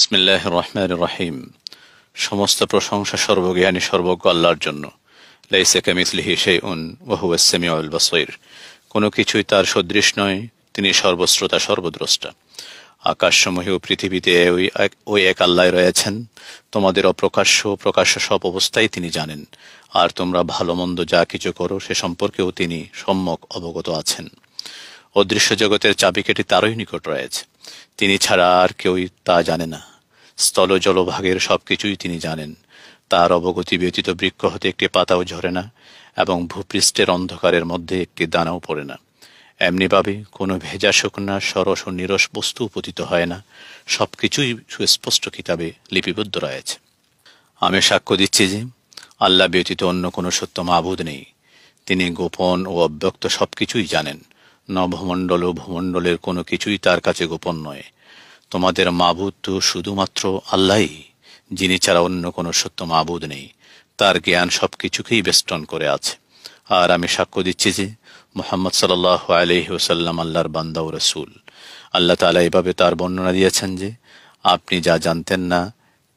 ইসমিল্লাহ রহমান রাহিম সমস্ত প্রশংসা সর্বজ্ঞানী সর্বজ্ঞ আল্লাহর জন্য উন কোনো কিছুই তার সদৃশ নয় তিনি সর্বশ্রোতা সর্বদ্রষ্টা আকাশসমূহ ও পৃথিবীতে ওই এক ওই এক আল্লাহ রয়েছেন তোমাদের অপ্রকাশ্য প্রকাশ্য সব অবস্থায় তিনি জানেন আর তোমরা ভালো মন্দ যা কিছু করো সে সম্পর্কেও তিনি সম্যক অবগত আছেন অদৃশ্য জগতের চাবিকাঠি তারই নিকট রয়েছে তিনি ছাড়া আর কেউই তা জানে না স্থল জলভাগের সব কিছুই তিনি জানেন তার অবগতি ব্যতীত বৃক্ষ হতে একটি পাতাও ঝরে না এবং ভূপৃষ্ঠের অন্ধকারের মধ্যে একটি দানাও পড়ে না এমনিভাবে কোনো ভেজা শুকনা সরস ও নিরস বস্তু পতিত হয় না সব কিছুই সুস্পষ্ট কিতাবে লিপিবদ্ধ রয়েছে আমি সাক্ষ্য দিচ্ছি যে আল্লাহ ব্যতীত অন্য কোনো সত্য মাহবুদ নেই তিনি গোপন ও অব্যক্ত সব কিছুই জানেন নভমণ্ডল ও ভূমণ্ডলের কোনো কিছুই তার কাছে গোপন নয় তোমাদের মাবুদ তো শুধুমাত্র আল্লাহই যিনি ছাড়া অন্য কোনো সত্য মাবুদ নেই তার জ্ঞান সব কিছুকেই বেষ্টন করে আছে আর আমি সাক্ষ্য দিচ্ছি যে মোহাম্মদ সাল আলহি ওসাল্লাম আল্লাহর বান্দা ও রসুল আল্লাহ তালা এভাবে তার বর্ণনা দিয়েছেন যে আপনি যা জানতেন না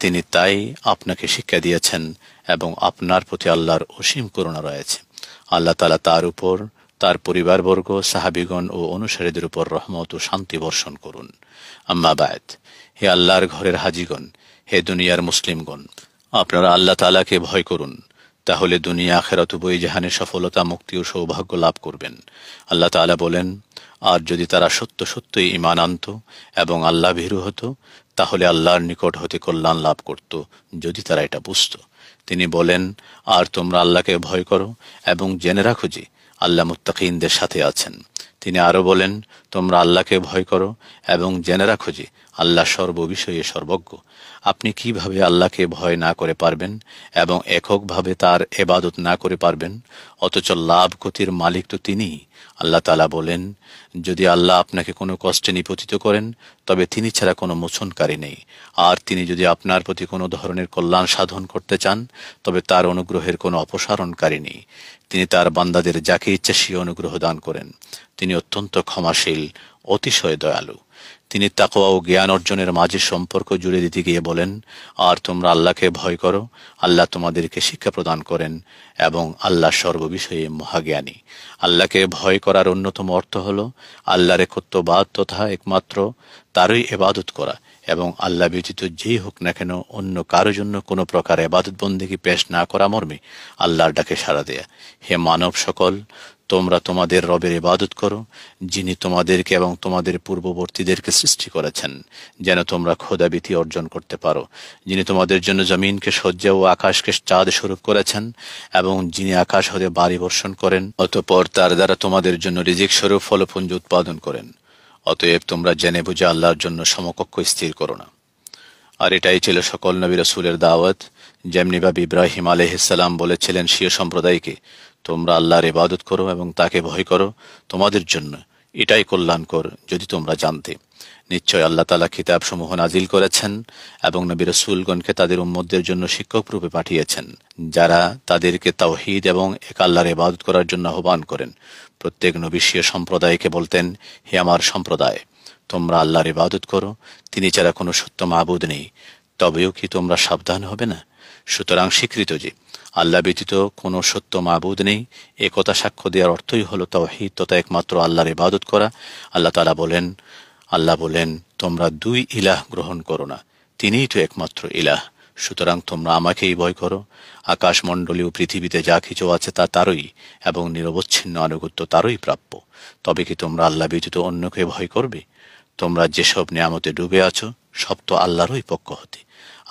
তিনি তাই আপনাকে শিক্ষা দিয়েছেন এবং আপনার প্রতি আল্লাহর অসীম করুণা রয়েছে আল্লাহ তালা তার উপর তার পরিবারবর্গ সাহাবিগণ ও অনুসারীদের উপর রহমত ও শান্তি বর্ষণ করুন আম্মাবায়ত হে আল্লাহর ঘরের হাজিগণ হে দুনিয়ার মুসলিমগণ আপনারা আল্লাহ তালাকে ভয় করুন তাহলে দুনিয়া আখেরাত বই জাহানে সফলতা মুক্তি ও সৌভাগ্য লাভ করবেন আল্লাহ তালা বলেন আর যদি তারা সত্য সত্যই ইমান আনত এবং আল্লাহ ভীরু হতো তাহলে আল্লাহর নিকট হতে কল্যাণ লাভ করত যদি তারা এটা বুঝত তিনি বলেন আর তোমরা আল্লাহকে ভয় করো এবং জেনে রাখো যে আল্লাহ মুতাকিনদের সাথে আছেন তিনি আরও বলেন তোমরা আল্লাহকে ভয় করো এবং জেনে রাখো যে আল্লাহ সর্ববিষয়ে সর্বজ্ঞ আপনি কিভাবে আল্লাহকে ভয় না করে পারবেন এবং এককভাবে তার এবাদত না করে পারবেন অথচ লাভ ক্ষতির মালিক তো তিনি আল্লাহ তালা বলেন যদি আল্লাহ আপনাকে কোনো কষ্টে নিপতিত করেন তবে তিনি ছাড়া কোনো মোছনকারী নেই আর তিনি যদি আপনার প্রতি কোনো ধরনের কল্যাণ সাধন করতে চান তবে তার অনুগ্রহের কোনো অপসারণকারী নেই তিনি তার বান্দাদের যাকে ইচ্ছা সে অনুগ্রহ দান করেন তিনি অত্যন্ত ক্ষমাশীল অতিশয় দয়ালু তিনি তাকোয়া ও জ্ঞান অর্জনের মাঝে সম্পর্ক জুড়ে দিতে গিয়ে বলেন আর তোমরা আল্লাহকে ভয় করো আল্লাহ তোমাদেরকে শিক্ষা প্রদান করেন এবং আল্লাহ সর্ববিষয়ে মহাজ্ঞানী আল্লাহকে ভয় করার অন্যতম অর্থ হল আল্লাহর একত্ববাদ তথা একমাত্র তারই এবাদত করা এবং আল্লাহ ব্যতীত যেই হোক না কেন অন্য কারো জন্য কোনো প্রকার এবাদত বন্দীকে পেশ না করা মর্মে আল্লাহর ডাকে সাড়া দেয়া হে মানব সকল তোমরা তোমাদের রবের ইবাদত করো যিনি তোমাদেরকে এবং তোমাদের পূর্ববর্তীদেরকে সৃষ্টি করেছেন যেন তোমরা ক্ষোধাবিধি অর্জন করতে পারো যিনি তোমাদের জন্য জমিনকে শয্যা ও আকাশকে চাঁদ স্বরূপ করেছেন এবং যিনি আকাশ হতে বাড়ি বর্ষণ করেন অতপর তার দ্বারা তোমাদের জন্য রিজিক স্বরূপ ফলপুঞ্জ উৎপাদন করেন অতএব তোমরা জেনে বুঝে আল্লাহর জন্য সমকক্ষ স্থির করো না আর এটাই ছিল সকল নবী রসুলের দাওয়াত যেমনিভাবে ইব্রাহিম আলহিসাল্লাম বলেছিলেন স্বীয় সম্প্রদায়কে তোমরা আল্লাহর ইবাদত করো এবং তাকে ভয় করো তোমাদের জন্য এটাই কল্যাণকর যদি তোমরা জানতে নিশ্চয় আল্লাহ তালা খিতাব সমূহ নাজিল করেছেন এবং নবীর রসুলগণকে তাদের উম্মদের জন্য শিক্ষক রূপে পাঠিয়েছেন যারা তাদেরকে তাওহিদ এবং এক আল্লাহর ইবাদত করার জন্য আহ্বান করেন প্রত্যেক নবীশীয় সম্প্রদায়কে বলতেন হে আমার সম্প্রদায় তোমরা আল্লাহর ইবাদত করো তিনি ছাড়া কোনো সত্য মাহবুদ নেই তবেও কি তোমরা সাবধান হবে না সুতরাং স্বীকৃত যে আল্লাহ ব্যতীত কোনো সত্য মাবুদ নেই এ কথা সাক্ষ্য দেওয়ার অর্থই হলো তাওহিদ তথা একমাত্র আল্লাহর ইবাদত করা আল্লাহ তালা বলেন আল্লাহ বলেন তোমরা দুই ইলাহ গ্রহণ করো না তিনিই তো একমাত্র ইলাহ সুতরাং তোমরা আমাকেই ভয় করো আকাশমণ্ডলী ও পৃথিবীতে যা কিছু আছে তা তারই এবং নিরবচ্ছিন্ন আনুগত্য তারই প্রাপ্য তবে কি তোমরা আল্লাহ ব্যতীত অন্যকে ভয় করবে তোমরা যেসব নিয়ামতে ডুবে আছো সব তো আল্লাহরই পক্ষ হতে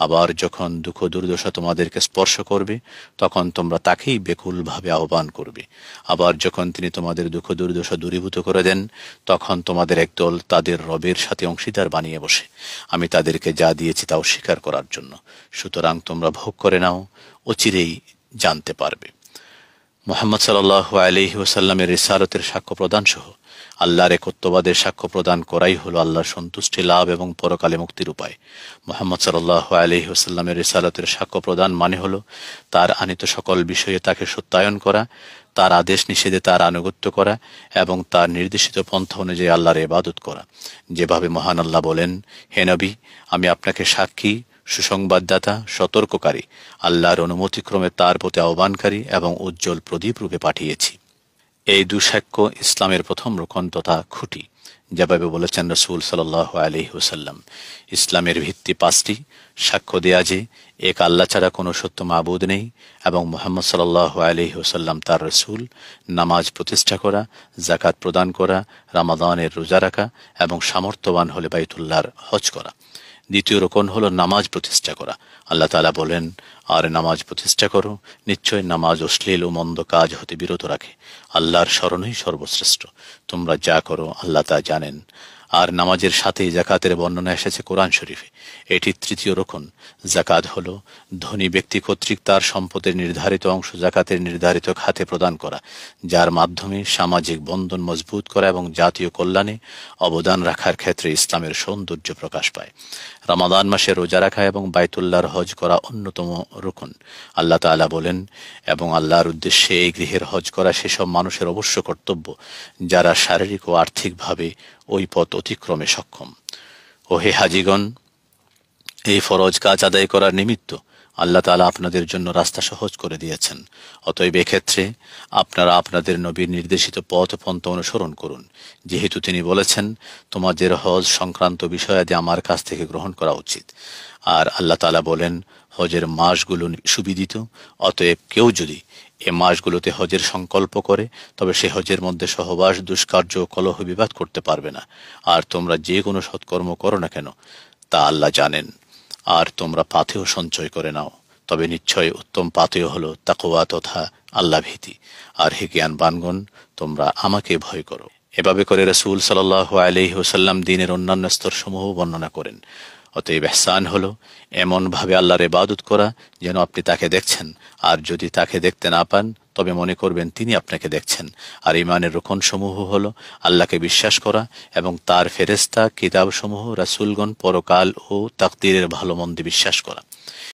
আবার যখন দুঃখ দুর্দশা তোমাদেরকে স্পর্শ করবে তখন তোমরা তাকেই বেকুলভাবে আহ্বান করবে আবার যখন তিনি তোমাদের দুঃখ দুর্দশা দূরীভূত করে দেন তখন তোমাদের একদল তাদের রবের সাথে অংশীদার বানিয়ে বসে আমি তাদেরকে যা দিয়েছি তা অস্বীকার করার জন্য সুতরাং তোমরা ভোগ করে নাও অচিরেই জানতে পারবে মোহাম্মদ সাল্লাহ আলি ওসাল্লামের রিসারতের সাক্ষ্য প্রদান সহ আল্লাহর একত্ববাদের সাক্ষ্য প্রদান করাই হলো আল্লাহর সন্তুষ্টি লাভ এবং পরকালে মুক্তির উপায় মোহাম্মদ সাল্লাহ আলি ওসাল্লামের রিসারতের সাক্ষ্য প্রদান মানে হলো তার আনিত সকল বিষয়ে তাকে সত্যায়ন করা তার আদেশ নিষেধে তার আনুগত্য করা এবং তার নির্দেশিত পন্থা অনুযায়ী আল্লাহর এবাদত করা যেভাবে মহান আল্লাহ বলেন হেনবি আমি আপনাকে সাক্ষী সুসংবাদদাতা সতর্ককারী আল্লাহর অনুমতিক্রমে তার প্রতি আহ্বানকারী এবং উজ্জ্বল প্রদীপ রূপে পাঠিয়েছি এই দুঃসাক্য ইসলামের প্রথম রোকন তথা খুঁটি যেভাবে বলেছেন রসুল সাল্লাহ আলি হুসাল্লাম ইসলামের ভিত্তি পাঁচটি সাক্ষ্য দেয়া যে এক আল্লাহ ছাড়া কোনো সত্য মাবুদ নেই এবং মোহাম্মদ সাল্লাহ আলি হুসাল্লাম তার রসুল নামাজ প্রতিষ্ঠা করা জাকাত প্রদান করা রামাদানের রোজা রাখা এবং সামর্থ্যবান হলে বাইতুল্লাহর হজ করা দ্বিতীয় রোকন হলো নামাজ প্রতিষ্ঠা করা আল্লাহ তালা বলেন আর নামাজ প্রতিষ্ঠা করো নিশ্চয় নামাজ অশ্লীল ও মন্দ কাজ হতে বিরত রাখে আল্লাহর স্মরণই সর্বশ্রেষ্ঠ তোমরা যা করো আল্লাহ তা জানেন আর নামাজের সাথে জাকাতের বর্ণনা এসেছে কোরআন শরীফে এটি তৃতীয় রক্ষণ জাকাত হল ধনী ব্যক্তি কর্তৃক তার সম্পদের নির্ধারিত অংশ জাকাতের নির্ধারিত খাতে প্রদান করা যার মাধ্যমে সামাজিক বন্ধন মজবুত করা এবং জাতীয় কল্যাণে অবদান রাখার ক্ষেত্রে ইসলামের সৌন্দর্য প্রকাশ পায় রমাদান মাসে রোজা রাখা এবং বায়তুল্লাহর হজ করা অন্যতম রক্ষণ আল্লাহ তালা বলেন এবং আল্লাহর উদ্দেশ্যে এই গৃহের হজ করা সেসব মানুষের অবশ্য কর্তব্য যারা শারীরিক ও আর্থিকভাবে ওই পথ অতিক্রমে সক্ষম ও হে হাজিগণ এই ফরজ কাজ আদায় করার নিমিত্ত আল্লাহ তালা আপনাদের জন্য রাস্তা সহজ করে দিয়েছেন অতএব এক্ষেত্রে আপনারা আপনাদের নবীর নির্দেশিত পথ পন্থ অনুসরণ করুন যেহেতু তিনি বলেছেন তোমাদের হজ সংক্রান্ত বিষয়াদি আমার কাছ থেকে গ্রহণ করা উচিত আর আল্লাহ তালা বলেন হজের মাসগুলো সুবিদিত অতএব কেউ যদি এ মাসগুলোতে হজের সংকল্প করে তবে সে হজের মধ্যে সহবাস দুষ্কার্য কলহ বিবাদ করতে পারবে না আর তোমরা যে কোনো সৎকর্ম করো না কেন তা আল্লাহ জানেন আর তোমরা পাথেও সঞ্চয় করে নাও তবে নিশ্চয় উত্তম পাথেও হলো তাকোয়া তথা আল্লাহ ভীতি আর হে জ্ঞান বানগণ তোমরা আমাকে ভয় করো এভাবে করে রসুল সাল্লাহ আলহি ওসাল্লাম দিনের অন্যান্য স্তরসমূহ বর্ণনা করেন অতএব এহসান হলো এমনভাবে আল্লাহর ইবাদত করা যেন আপনি তাকে দেখছেন আর যদি তাকে দেখতে না পান তবে মনে করবেন তিনি আপনাকে দেখছেন আর ইমানের রোকনসমূহ হল আল্লাহকে বিশ্বাস করা এবং তার ফেরেস্তা কিতাবসমূহ রাসুলগণ পরকাল ও তাকতিরের ভালো মন্দে বিশ্বাস করা